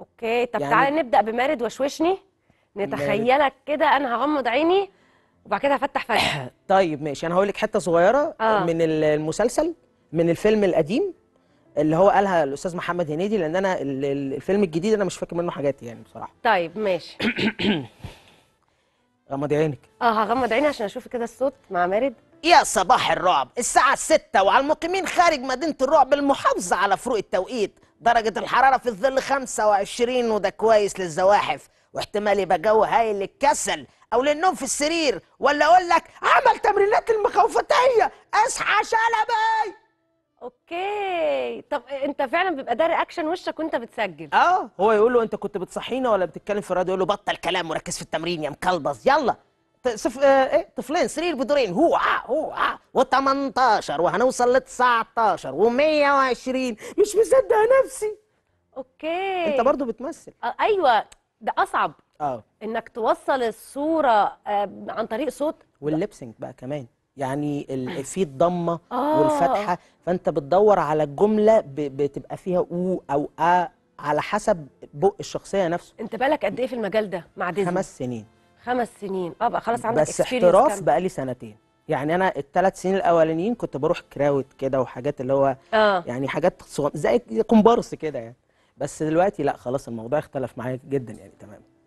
اوكي طب يعني... تعالى نبدا بمارد وشوشني نتخيلك كده انا هغمض عيني وبعد كده هفتح فجأة طيب ماشي انا هقول لك حته صغيره آه. من المسلسل من الفيلم القديم اللي هو قالها الاستاذ محمد هنيدي لان انا الفيلم الجديد انا مش فاكر منه حاجات يعني بصراحه طيب ماشي غمضي عينك اه هغمض عيني عشان اشوف كده الصوت مع مارد يا صباح الرعب الساعة الستة وعلى المقيمين خارج مدينة الرعب المحافظة على فروق التوقيت درجة الحرارة في الظل 25 وده كويس للزواحف واحتمال يبقى جو هايل للكسل او للنوم في السرير ولا اقول لك عمل تمرينات المخوفتية اصحى شلبي اوكي طب انت فعلا بيبقى ده رياكشن وشك وانت بتسجل اه هو يقول له انت كنت بتصحينا ولا بتتكلم في الراديو يقول له بطل كلام وركز في التمرين يا مكلبظ يلا سف... آه، ايه طفلين سرير بدورين هو آه، هو آه، و18 وهنوصل ل 19 و120 مش مصدق نفسي اوكي انت برضو بتمثل آه ايوه ده اصعب اه انك توصل الصوره آه عن طريق صوت واللبسنج بقى كمان يعني في الضمه آه. والفتحه فانت بتدور على الجمله ب... بتبقى فيها او او ا على حسب بق الشخصيه نفسه انت بالك قد ايه في المجال ده مع ديزني خمس سنين خمس سنين اه بقى خلاص عندك بس احتراف بقى لي سنتين يعني انا الثلاث سنين الاولانيين كنت بروح كراوت كده وحاجات اللي هو آه. يعني حاجات صغ... زي كومبارس كده يعني بس دلوقتي لا خلاص الموضوع اختلف معايا جدا يعني تمام